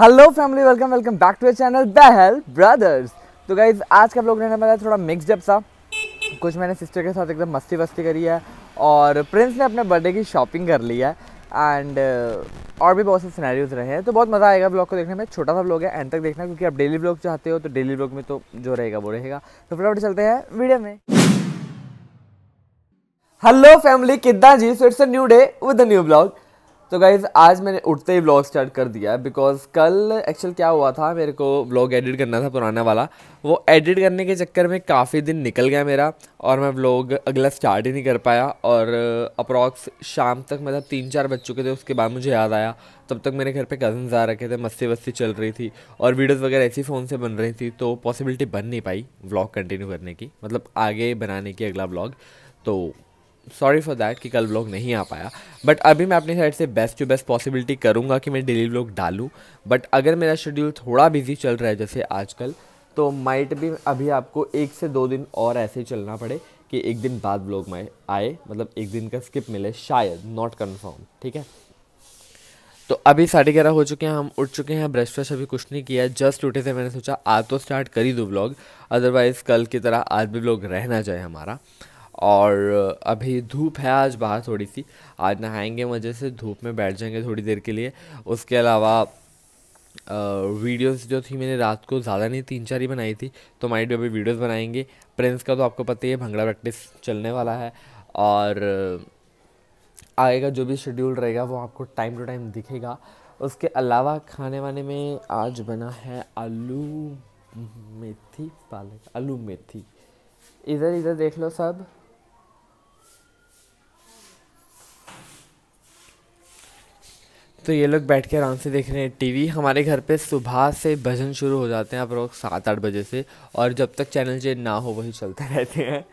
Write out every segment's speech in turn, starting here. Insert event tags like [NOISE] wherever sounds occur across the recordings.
hello family welcome welcome back to channel the Help Brothers तो guys आज का blog रहने वाला है थोड़ा मिक्सडअप सा कुछ मैंने सिस्टर के साथ एकदम मस्ती वस्ती करी है और प्रिंस ने अपने बर्थडे की शॉपिंग कर ली है एंड uh, और भी बहुत से सिनेरियोज रहे हैं तो बहुत मज़ा आएगा ब्लॉग को देखने में छोटा सा ब्लॉग है एंड तक देखना क्योंकि आप डेली ब्लॉग चाहते हो तो डेली ब्लॉग में तो जो रहेगा वो रहेगा तो फटाफट चलते हैं वीडियो में हेलो फैमिली किद्दा जी so it's a new day with a new vlog तो गाइज़ आज मैंने उठते ही ब्लॉग स्टार्ट कर दिया बिकॉज कल एक्चुअल क्या हुआ था मेरे को ब्लॉग एडिट करना था पुराना वाला वो एडिट करने के चक्कर में काफ़ी दिन निकल गया मेरा और मैं ब्लॉग अगला स्टार्ट ही नहीं कर पाया और अप्रॉक्स uh, शाम तक मतलब तीन चार बज चुके थे उसके बाद मुझे याद आया तब तक मेरे घर पे कज़न्स आ रखे थे मस्ती वस्ती चल रही थी और वीडियोस वगैरह ऐसी फ़ोन से बन रही थी तो पॉसिबिलिटी बन नहीं पाई व्लॉग कंटिन्यू करने की मतलब आगे बनाने की अगला ब्लॉग तो सॉरी फॉर दैट कि कल ब्लॉग नहीं आ पाया बट अभी मैं अपनी साइड से बेस्ट टू बेस्ट पॉसिबिलिटी करूँगा कि मैं डेली ब्लॉग डालूँ बट अगर मेरा शेड्यूल थोड़ा बिजी चल रहा है जैसे आजकल तो माइट भी अभी आपको एक से दो दिन और ऐसे ही चलना पड़े कि एक दिन बाद ब्लॉग में आए मतलब एक दिन का स्किप मिले शायद नॉट कन्फर्म ठीक है तो अभी साढ़े ग्यारह हो चुके हैं हम उठ चुके हैं ब्रश फ्रेश अभी कुछ नहीं किया जस्ट उठे थे मैंने सोचा आज तो स्टार्ट कर ही दो ब्लॉग अदरवाइज़ कल की तरह आज भी ब्लॉग रहना चाहिए हमारा और अभी धूप है आज बाहर थोड़ी सी आज नहाएंगे मज़े से धूप में बैठ जाएंगे थोड़ी देर के लिए उसके अलावा वीडियोस जो थी मैंने रात को ज़्यादा नहीं तीन चार ही बनाई थी तो माइट भी अभी वीडियोस बनाएंगे प्रिंस का तो आपको पता ही है भंगड़ा प्रैक्टिस चलने वाला है और आएगा जो भी शेड्यूल रहेगा वो आपको टाइम टू टाइम दिखेगा उसके अलावा खाने वाने में आज बना है आलू मेथी पालक आलू मेथी इधर इधर देख लो सब तो ये लोग बैठ के आराम से देख रहे हैं टीवी हमारे घर पे सुबह से भजन शुरू हो जाते हैं आप लोग सात आठ बजे से और जब तक चैनल चेंज ना हो वही चलते [LAUGHS] रहते हैं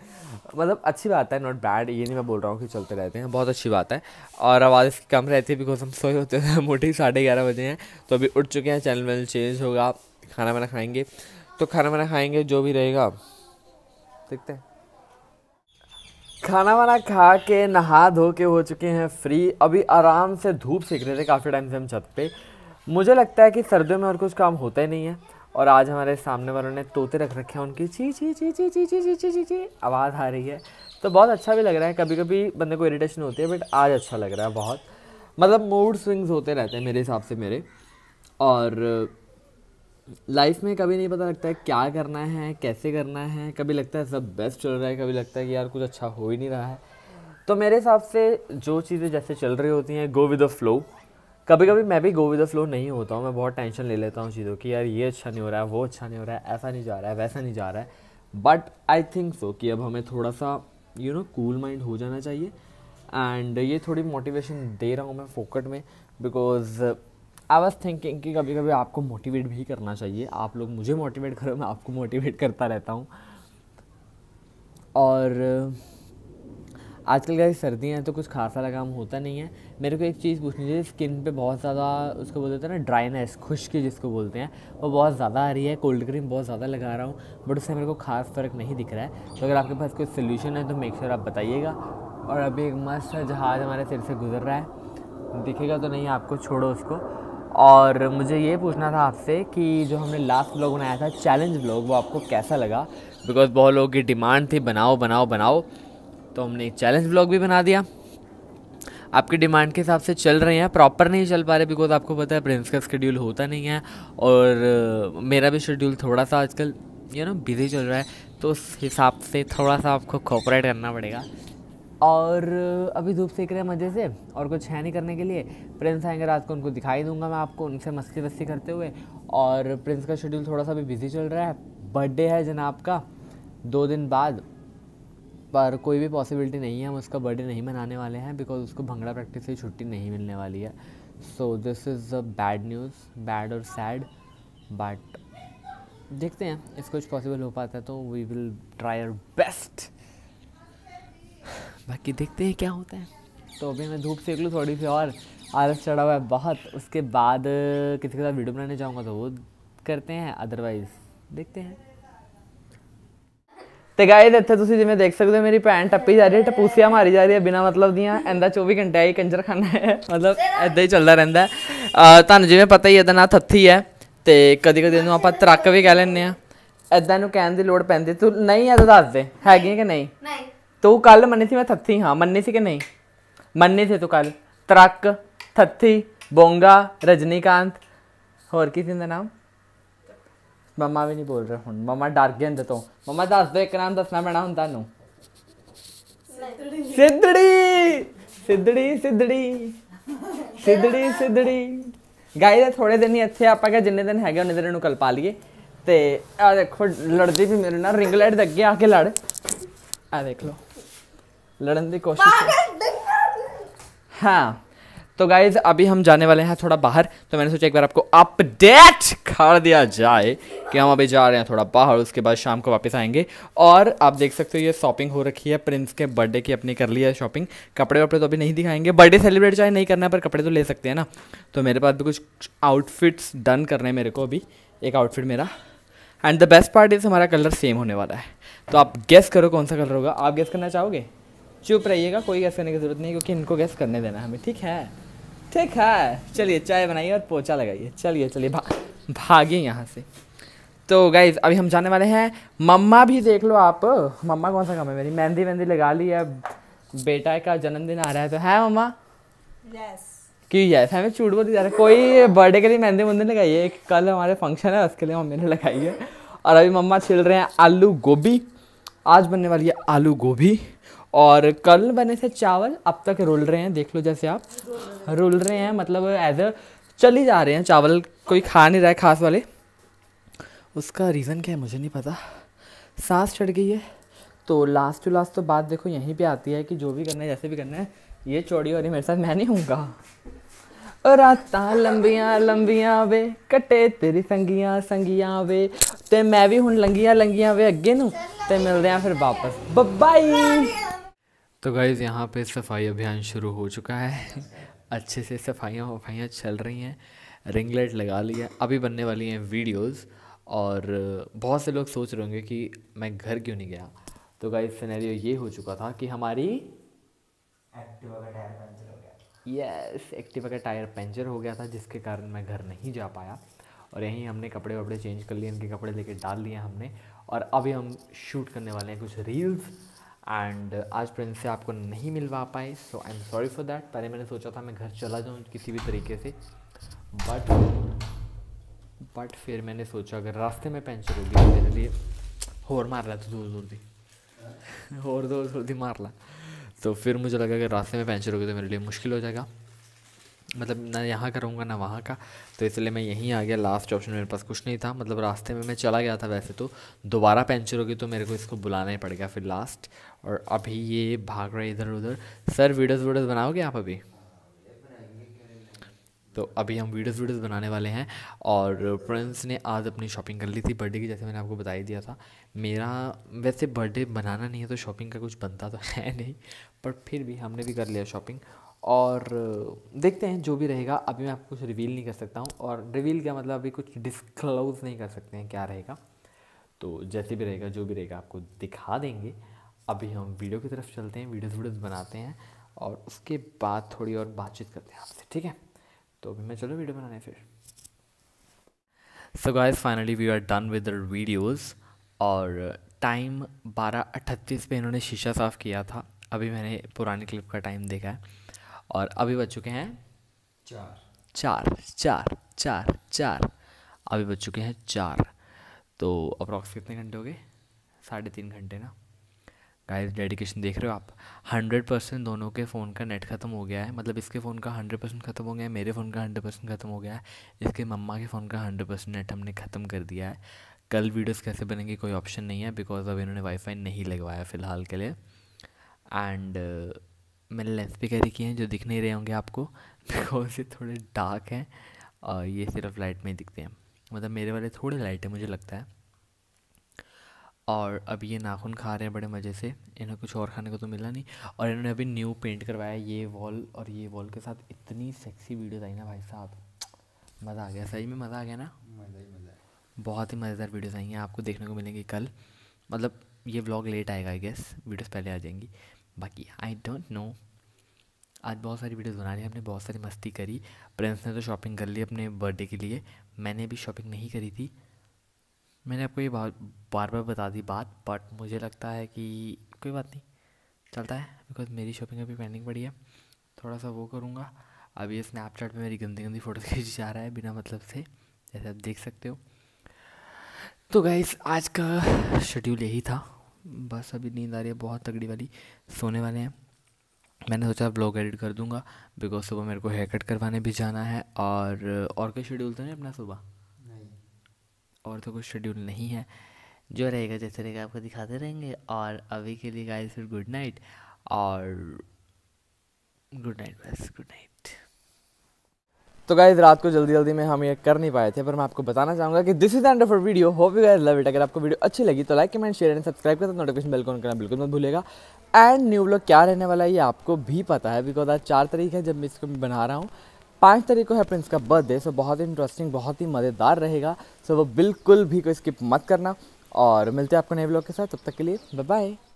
मतलब अच्छी बात है नॉट बैड ये नहीं मैं बोल रहा हूँ कि चलते रहते हैं बहुत अच्छी बात है और आवाज़ इसकी कम रहती है बिकॉज हम सोए होते हैं [LAUGHS] मोटी साढ़े ग्यारह बजे हैं तो अभी उठ चुके हैं चैनल वैनल चेंज होगा खाना वाना खाएँगे तो खाना वाना खाएँगे जो भी रहेगा देखते हैं खाना वाना खा के नहा धो के हो चुके हैं फ्री अभी आराम से धूप सेक रहे थे काफ़ी टाइम से हम छत पे मुझे लगता है कि सर्दियों में और कुछ काम होता ही नहीं है और आज हमारे सामने वालों ने तोते रख रखे हैं उनकी ची ची ची ची ची ची ची ची ची ची आवाज़ आ रही है तो बहुत अच्छा भी लग रहा है कभी कभी बंदे को इरीटेशन होती है बट आज अच्छा लग रहा है बहुत मतलब मूड स्विंग्स होते रहते हैं मेरे हिसाब से मेरे और लाइफ में कभी नहीं पता लगता है क्या करना है कैसे करना है कभी लगता है सब बेस्ट चल रहा है कभी लगता है कि यार कुछ अच्छा हो ही नहीं रहा है तो मेरे हिसाब से जो चीज़ें जैसे चल रही होती हैं गो विद द फ्लो कभी कभी मैं भी गो विद द फ्लो नहीं होता हूँ मैं बहुत टेंशन ले लेता हूँ चीज़ों की यार ये अच्छा नहीं हो रहा है वो अच्छा नहीं हो रहा है ऐसा नहीं जा रहा है वैसा नहीं जा रहा है बट आई थिंक सो कि अब हमें थोड़ा सा यू नो कूल माइंड हो जाना चाहिए एंड ये थोड़ी मोटिवेशन दे रहा हूँ मैं फोकट में बिकॉज आई वॉज थिंकिंग कि कभी कभी आपको मोटिवेट भी करना चाहिए आप लोग मुझे मोटिवेट करो मैं आपको मोटिवेट करता रहता हूँ और आजकल का सर्दियाँ हैं तो कुछ खासा लगाम होता नहीं है मेरे को एक चीज़ पूछनी चाहिए स्किन पे बहुत ज़्यादा उसको बोलते हैं ना ड्राइनेस खुश्की जिसको बोलते हैं वो बहुत ज़्यादा आ रही है कोल्ड क्रीम बहुत ज़्यादा लगा रहा हूँ बट उससे मेरे को खास फ़र्क नहीं दिख रहा है तो अगर आपके पास कोई सोल्यूशन है तो मेक श्योर आप बताइएगा और अभी एक मस्त जहाज़ हमारे सिर से गुजर रहा है दिखेगा तो नहीं आपको छोड़ो उसको और मुझे ये पूछना था आपसे कि जो हमने लास्ट ब्लॉग बनाया था चैलेंज ब्लॉग वो आपको कैसा लगा बिकॉज बहुत लोगों की डिमांड थी बनाओ बनाओ बनाओ तो हमने एक चैलेंज ब्लॉग भी बना दिया आपकी डिमांड के हिसाब से चल रहे हैं प्रॉपर नहीं चल पा रहे बिकॉज आपको पता है प्रिंस का शेड्यूल होता नहीं है और uh, मेरा भी शेड्यूल थोड़ा सा आजकल यू नो बिजी चल रहा है तो उस हिसाब से थोड़ा सा आपको कॉपरेट करना पड़ेगा और अभी धूप सेक रहे हैं मज़े से और कुछ है नहीं करने के लिए प्रिंस आएंगे रात को उनको दिखाई दूंगा मैं आपको उनसे मस्ती वस्ती करते हुए और प्रिंस का शेड्यूल थोड़ा सा भी बिज़ी चल रहा है बर्थडे है जनाब का दो दिन बाद पर कोई भी पॉसिबिलिटी नहीं है हम उसका बर्थडे नहीं मनाने वाले हैं बिकॉज उसको भंगड़ा प्रैक्टिस से छुट्टी नहीं मिलने वाली है so this is a bad news bad और सैड बट देखते हैं इसको कुछ पॉसिबल हो पाता है तो we will try our best बाकी देखते हैं क्या होता है तो अभी मैं धूप सेक लूँ थोड़ी सी और आलस चढ़ा हुआ है बहुत उसके बाद किसी के साथ वीडियो बनाने जाऊँगा तो वो करते हैं अदरवाइज देखते हैं ਤੇ ਗਾਇਸ ਇੱਥੇ ਤੁਸੀਂ ਜਿਵੇਂ ਦੇਖ ਸਕਦੇ ਹੋ ਮੇਰੀ ਭੈਣ ਟੱਪੀ ਜਾ ਰਹੀ ਹੈ ਟਪੂਸੀਆਂ ਮਾਰੀ ਜਾ ਰਹੀ ਹੈ ਬਿਨਾ ਮਤਲਬ ਦੀਆਂ ਐਂਦਾ 24 ਘੰਟੇ ਆਈ ਕੰਜਰ ਖਾਨਾ ਹੈ ਮਤਲਬ ਐਦਾਂ ਹੀ ਚੱਲਦਾ ਰਹਿੰਦਾ ਤੁਹਾਨੂੰ ਜਿਵੇਂ ਪਤਾ ਹੀ ਇਹਦਾ ਨਾਂ ਥੱਥੀ ਹੈ ਤੇ ਕਦੀ ਕਦੀ ਇਹਨੂੰ ਆਪਾਂ ਤਰੱਕ ਵੀ ਕਹਿ ਲੈਂਦੇ ਆ ਐਦਾਂ ਨੂੰ ਕਹਿਣ ਦੀ ਲੋੜ ਪੈਂਦੀ ਤੂੰ ਨਹੀਂ ਐਦਾਂ ਦੱਸ ਦੇ ਹੈਗੀ ਕਿ ਨਹੀਂ ਨਹੀਂ ਤੂੰ ਕੱਲ ਮੰਨੇ ਸੀ ਮੈਂ ਥੱਥੀ ਹਾਂ ਮੰਨੇ ਸੀ ਕਿ ਨਹੀਂ ਮੰਨੇ ਸੀ ਤੂੰ ਕੱਲ ਤਰਕ ਥੱਥੀ ਬੋਂਗਾ ਰਜਨੀਕਾਂਤ ਹੋਰ ਕੀ ਸੀ ਦਾ ਨਾਮ ਮਮਾ ਵੀ ਨਹੀਂ ਬੋਲ ਰਹੇ ਹੁਣ ਮਮਾ ਡਰ ਗਏ ਅੰਦਰ ਤੋਂ ਮਮਾ ਦੱਸ ਦੇ ਇੱਕ ਨਾਮ ਦੱਸਣਾ ਪੈਣਾ ਹੁਣ ਤੁਹਾਨੂੰ ਸਿੱਧੜੀ ਸਿੱਧੜੀ ਸਿੱਧੜੀ ਸਿੱਧੜੀ ਸਿੱਧੜੀ ਗਾਇਸ ਥੋੜੇ ਦਿਨ ਹੀ ਇੱਥੇ ਆਪਾਂ ਕਿ ਜਿੰਨੇ ਦਿਨ ਹੈਗੇ ਉਹਨੇ ਦਿਨ ਨੂੰ ਕਲ ਪਾ ਲਈਏ ਤੇ ਆ ਦੇਖੋ ਲੜਦੀ ਵੀ ਮੇਰੇ ਨਾਲ ਲਾਈਟ ਦੇ ਅੱਗੇ ਆ ਕੇ ਲੜ ਆ ਦੇਖ ਲਓ लड़न की कोशिश हाँ तो गाइज अभी हम जाने वाले हैं थोड़ा बाहर तो मैंने सोचा एक बार आपको अपडेट कर दिया जाए कि हम अभी जा रहे हैं थोड़ा बाहर उसके बाद शाम को वापस आएंगे और आप देख सकते हो ये शॉपिंग हो रखी है प्रिंस के बर्थडे की अपनी कर ली है शॉपिंग कपड़े वपड़े तो अभी नहीं दिखाएंगे बर्थडे सेलिब्रेट चाहे नहीं करना है पर कपड़े तो ले सकते हैं ना तो मेरे पास भी कुछ आउटफिट्स डन करने हैं मेरे को अभी एक आउटफिट मेरा and the best part is हमारा कलर सेम होने वाला है तो आप गेस करो कौन सा कलर होगा आप गेस करना चाहोगे चुप रहिएगा कोई गैस करने की जरूरत नहीं क्योंकि इनको गैस करने देना हमें ठीक है ठीक है चलिए चाय बनाइए और पोचा लगाइए चलिए चलिए भा, भागिए यहाँ से तो गाइज अभी हम जाने वाले हैं मम्मा भी देख लो आप मम्मा कौन सा काम है मेरी मेहंदी मेहंदी लगा ली है बेटा का जन्मदिन आ रहा है तो है मम्मा कि यस हमें चूट बोल जा रहा है कोई बर्थडे के लिए मेहंदी मुंदी लगाइए कल हमारे फंक्शन है उसके लिए मम्मी ने लगाई है और अभी मम्मा छिल रहे हैं आलू गोभी आज बनने वाली है आलू गोभी और कल बने थे चावल अब तक रोल रहे हैं देख लो जैसे आप रोल रहे हैं मतलब एज अ चली जा रहे हैं चावल कोई खा नहीं रहा है खास वाले उसका रीज़न क्या है मुझे नहीं पता सांस चढ़ गई है तो लास्ट टू लास्ट तो बात देखो यहीं पे आती है कि जो भी करना है जैसे भी करना है ये चौड़ी हो रही मेरे साथ मैं नहीं हूँगा रात लंबिया लंबिया वे कटे तेरी संगिया संगिया वे तो मैं भी हूँ लंघिया लंघिया वे अगे न मिलते हैं फिर वापस बबाई तो गाइज़ यहाँ पे सफाई अभियान शुरू हो चुका है अच्छे से सफाइयाँ वफाइयाँ चल रही हैं रिंग लाइट लगा ली है अभी बनने वाली हैं वीडियोस और बहुत से लोग सोच रहे होंगे कि मैं घर क्यों नहीं गया तो गाइज सिनेरियो ये हो चुका था कि हमारी एक्टिवा का टायर पंचर हो गया यस एक्टिवा का टायर पंचर हो गया था जिसके कारण मैं घर नहीं जा पाया और यहीं हमने कपड़े वपड़े चेंज कर लिए इनके कपड़े लेके डाल लिए हमने और अभी हम शूट करने वाले हैं कुछ रील्स एंड uh, आज प्रिंस से आपको नहीं मिलवा पाए so I am sorry for that पहले मैंने सोचा था मैं घर चला जाऊँ किसी भी तरीके से बट बट फिर मैंने सोचा अगर रास्ते में पेंचर होगी तो मेरे लिए होर मार ला तो जोर जोर दी और जोर जोर दी मार ला तो फिर मुझे लगा कि रास्ते में पेंचर होगी तो मेरे लिए मुश्किल हो जाएगा मतलब ना यहाँ का रहूँगा ना वहाँ का तो इसलिए मैं यहीं आ गया लास्ट ऑप्शन मेरे पास कुछ नहीं था मतलब रास्ते में मैं चला गया था वैसे तो दोबारा पेंचर होगी तो मेरे को इसको बुलाना ही पड़ गया फिर लास्ट और अभी ये भाग रहा है इधर उधर सर वीडियोस वीडियोस बनाओगे आप अभी तो अभी हम वीडियोस वीडियोस बनाने वाले हैं और प्रिंस ने आज अपनी शॉपिंग कर ली थी बर्थडे की जैसे मैंने आपको बता ही दिया था मेरा वैसे बर्थडे बनाना नहीं है तो शॉपिंग का कुछ बनता तो है नहीं पर फिर भी हमने भी कर लिया शॉपिंग और देखते हैं जो भी रहेगा अभी मैं आपको कुछ रिवील नहीं कर सकता हूँ और रिवील का मतलब अभी कुछ डिस्क्लोज नहीं कर सकते हैं क्या रहेगा तो जैसे भी रहेगा जो भी रहेगा आपको दिखा देंगे अभी हम वीडियो की तरफ चलते हैं वीडियोज़ वीडियोज़ बनाते हैं और उसके बाद थोड़ी और बातचीत करते हैं आपसे ठीक है तो अभी मैं चलो वीडियो बनाने फिर so guys finally we are done with videos और टाइम बारह अट्ठतीस पे इन्होंने शीशा साफ़ किया था अभी मैंने पुराने क्लिप का टाइम देखा है और अभी बच चुके हैं चार चार चार चार चार अभी बच चुके हैं चार तो अप्रॉक्स कितने घंटे हो गए साढ़े तीन घंटे ना गाइस डेडिकेशन देख रहे हो आप हंड्रेड परसेंट दोनों के फ़ोन का नेट ख़त्म हो गया है मतलब इसके फ़ोन का हंड्रेड परसेंट ख़त्म हो गया है मेरे फ़ोन का हंड्रेड परसेंट ख़त्म हो गया है इसके मम्मा के फ़ोन का हंड्रेड परसेंट नेट हमने ख़त्म कर दिया है कल वीडियोस कैसे बनेंगे कोई ऑप्शन नहीं है बिकॉज अब इन्होंने वाईफाई नहीं लगवाया फ़िलहाल के लिए एंड मैंने लेंस भी कैरी किए हैं जो दिख नहीं रहे होंगे आपको बिकॉज ये थोड़े डार्क हैं और ये सिर्फ लाइट में ही दिखते हैं मतलब मेरे वाले थोड़े लाइट है मुझे लगता है और अभी ये नाखून खा रहे हैं बड़े मज़े से इन्हें कुछ और खाने को तो मिला नहीं और इन्होंने अभी न्यू पेंट करवाया ये वॉल और ये वॉल के साथ इतनी सेक्सी वीडियोज आई ना भाई साहब मज़ा आ गया सही में मज़ा आ गया ना मज़ा ही मज़ा बहुत ही मज़ेदार वीडियोज़ आई हैं आपको देखने को मिलेंगी कल मतलब ये व्लॉग लेट आएगा आई गेस वीडियोस पहले आ जाएंगी बाकी आई डोंट नो आज बहुत सारी वीडियोस बना रही हमने बहुत सारी मस्ती करी प्रिंस ने तो शॉपिंग कर ली अपने बर्थडे के लिए मैंने भी शॉपिंग नहीं करी थी मैंने आपको ये बार बार बार बता दी बात बट मुझे लगता है कि कोई बात नहीं चलता है बिकॉज मेरी शॉपिंग अभी पेंडिंग पड़ी है थोड़ा सा वो करूँगा अभी स्नैपचैट पे मेरी गंदी गंदी फ़ोटोज़ [LAUGHS] खींची जा रहा है बिना मतलब से जैसे आप देख सकते हो तो गाइस आज का शेड्यूल यही था बस अभी नींद आ रही है बहुत तगड़ी वाली सोने वाले हैं मैंने सोचा ब्लॉग एडिट कर दूंगा बिकॉज सुबह मेरे को हेयर कट करवाने भी जाना है और और कोई शेड्यूल तो नहीं अपना सुबह नहीं और तो कोई शेड्यूल नहीं है जो रहेगा जैसे रहेगा आपको दिखाते रहेंगे और अभी के लिए गाइस गुड नाइट और गुड नाइट बस गुड नाइट तो गाइज रात को जल्दी जल्दी में हम ये कर नहीं पाए थे पर मैं आपको बताना चाहूँगा कि this is end of video hope you guys love it अगर आपको वीडियो अच्छी लगी तो like comment share and subscribe करता नोटिफिकेशन बेल को करना बिल्कुल मत भूलेगा एंड न्यू ब्लॉग क्या रहने वाला है ये आपको भी पता है बिकॉज आज चार तारीख है जब मैं इसको बना रहा हूँ पाँच तारीख को है प्रिंस का बर्थडे सो बहुत ही इंटरेस्टिंग बहुत ही मज़ेदार रहेगा सो वो बिल्कुल भी कोई स्किप मत करना और मिलते हैं आपको नए ब्लॉग के साथ तब तक के लिए बाय बाय